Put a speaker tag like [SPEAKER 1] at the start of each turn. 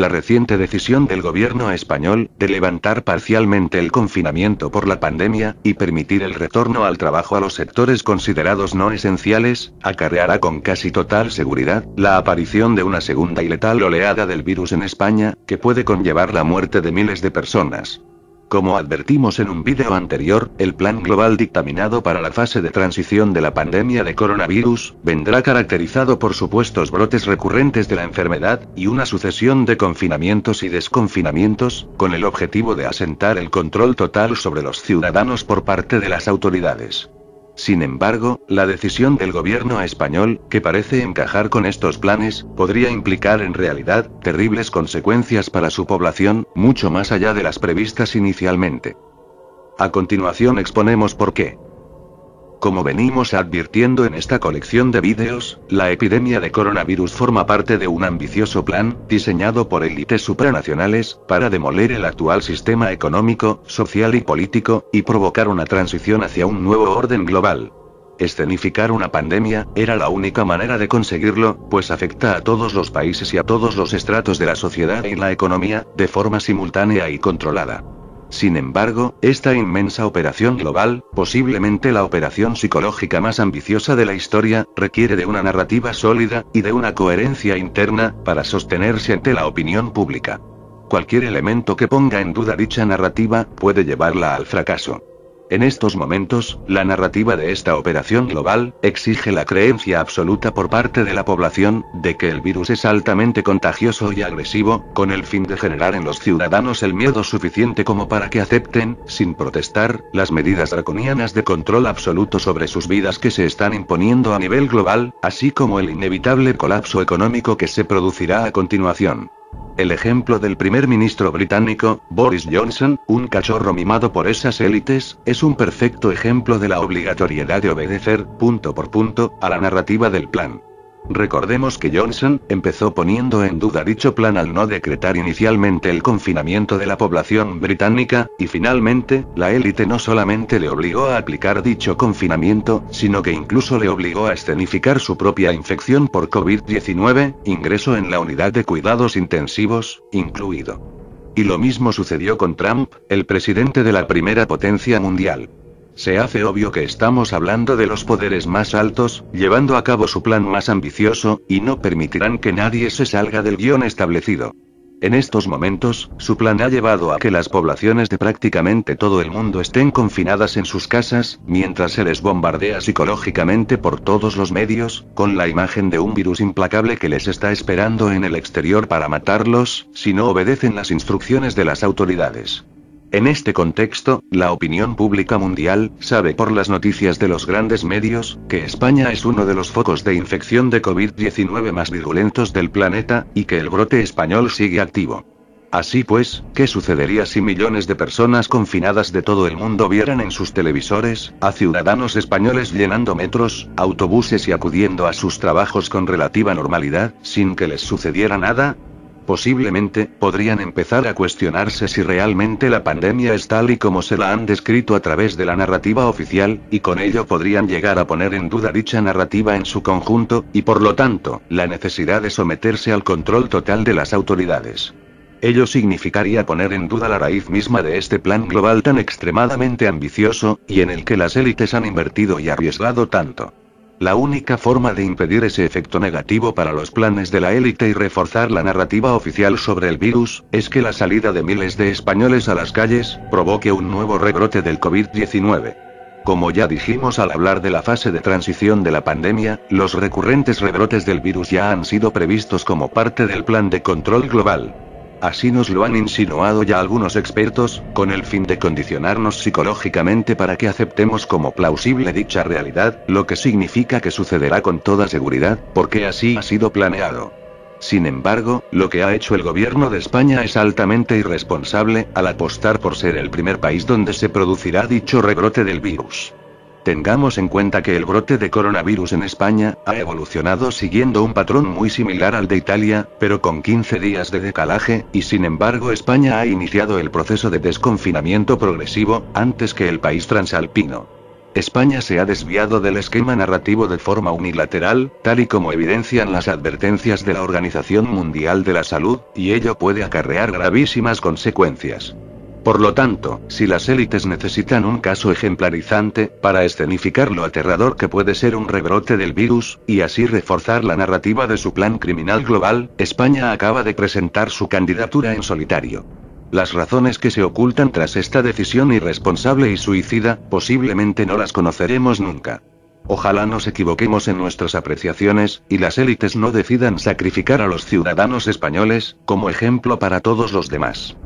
[SPEAKER 1] La reciente decisión del gobierno español, de levantar parcialmente el confinamiento por la pandemia, y permitir el retorno al trabajo a los sectores considerados no esenciales, acarreará con casi total seguridad, la aparición de una segunda y letal oleada del virus en España, que puede conllevar la muerte de miles de personas. Como advertimos en un vídeo anterior, el plan global dictaminado para la fase de transición de la pandemia de coronavirus, vendrá caracterizado por supuestos brotes recurrentes de la enfermedad, y una sucesión de confinamientos y desconfinamientos, con el objetivo de asentar el control total sobre los ciudadanos por parte de las autoridades. Sin embargo, la decisión del gobierno español, que parece encajar con estos planes, podría implicar en realidad terribles consecuencias para su población, mucho más allá de las previstas inicialmente. A continuación exponemos por qué. Como venimos advirtiendo en esta colección de vídeos, la epidemia de coronavirus forma parte de un ambicioso plan, diseñado por élites supranacionales, para demoler el actual sistema económico, social y político, y provocar una transición hacia un nuevo orden global. Escenificar una pandemia era la única manera de conseguirlo, pues afecta a todos los países y a todos los estratos de la sociedad y la economía, de forma simultánea y controlada. Sin embargo, esta inmensa operación global, posiblemente la operación psicológica más ambiciosa de la historia, requiere de una narrativa sólida, y de una coherencia interna, para sostenerse ante la opinión pública. Cualquier elemento que ponga en duda dicha narrativa, puede llevarla al fracaso. En estos momentos, la narrativa de esta operación global, exige la creencia absoluta por parte de la población, de que el virus es altamente contagioso y agresivo, con el fin de generar en los ciudadanos el miedo suficiente como para que acepten, sin protestar, las medidas draconianas de control absoluto sobre sus vidas que se están imponiendo a nivel global, así como el inevitable colapso económico que se producirá a continuación el ejemplo del primer ministro británico, Boris Johnson, un cachorro mimado por esas élites, es un perfecto ejemplo de la obligatoriedad de obedecer, punto por punto, a la narrativa del plan. Recordemos que Johnson empezó poniendo en duda dicho plan al no decretar inicialmente el confinamiento de la población británica, y finalmente, la élite no solamente le obligó a aplicar dicho confinamiento, sino que incluso le obligó a escenificar su propia infección por COVID-19, ingreso en la unidad de cuidados intensivos, incluido. Y lo mismo sucedió con Trump, el presidente de la primera potencia mundial se hace obvio que estamos hablando de los poderes más altos, llevando a cabo su plan más ambicioso, y no permitirán que nadie se salga del guión establecido. En estos momentos, su plan ha llevado a que las poblaciones de prácticamente todo el mundo estén confinadas en sus casas, mientras se les bombardea psicológicamente por todos los medios, con la imagen de un virus implacable que les está esperando en el exterior para matarlos, si no obedecen las instrucciones de las autoridades. En este contexto, la opinión pública mundial sabe por las noticias de los grandes medios que España es uno de los focos de infección de COVID-19 más virulentos del planeta, y que el brote español sigue activo. Así pues, ¿qué sucedería si millones de personas confinadas de todo el mundo vieran en sus televisores a ciudadanos españoles llenando metros, autobuses y acudiendo a sus trabajos con relativa normalidad, sin que les sucediera nada? Posiblemente, podrían empezar a cuestionarse si realmente la pandemia es tal y como se la han descrito a través de la narrativa oficial, y con ello podrían llegar a poner en duda dicha narrativa en su conjunto, y por lo tanto, la necesidad de someterse al control total de las autoridades. Ello significaría poner en duda la raíz misma de este plan global tan extremadamente ambicioso, y en el que las élites han invertido y arriesgado tanto. La única forma de impedir ese efecto negativo para los planes de la élite y reforzar la narrativa oficial sobre el virus, es que la salida de miles de españoles a las calles, provoque un nuevo rebrote del COVID-19. Como ya dijimos al hablar de la fase de transición de la pandemia, los recurrentes rebrotes del virus ya han sido previstos como parte del plan de control global. Así nos lo han insinuado ya algunos expertos, con el fin de condicionarnos psicológicamente para que aceptemos como plausible dicha realidad, lo que significa que sucederá con toda seguridad, porque así ha sido planeado. Sin embargo, lo que ha hecho el gobierno de España es altamente irresponsable, al apostar por ser el primer país donde se producirá dicho rebrote del virus. Tengamos en cuenta que el brote de coronavirus en España ha evolucionado siguiendo un patrón muy similar al de Italia, pero con 15 días de decalaje, y sin embargo España ha iniciado el proceso de desconfinamiento progresivo, antes que el país transalpino. España se ha desviado del esquema narrativo de forma unilateral, tal y como evidencian las advertencias de la Organización Mundial de la Salud, y ello puede acarrear gravísimas consecuencias. Por lo tanto, si las élites necesitan un caso ejemplarizante, para escenificar lo aterrador que puede ser un rebrote del virus, y así reforzar la narrativa de su plan criminal global, España acaba de presentar su candidatura en solitario. Las razones que se ocultan tras esta decisión irresponsable y suicida, posiblemente no las conoceremos nunca. Ojalá nos equivoquemos en nuestras apreciaciones, y las élites no decidan sacrificar a los ciudadanos españoles, como ejemplo para todos los demás.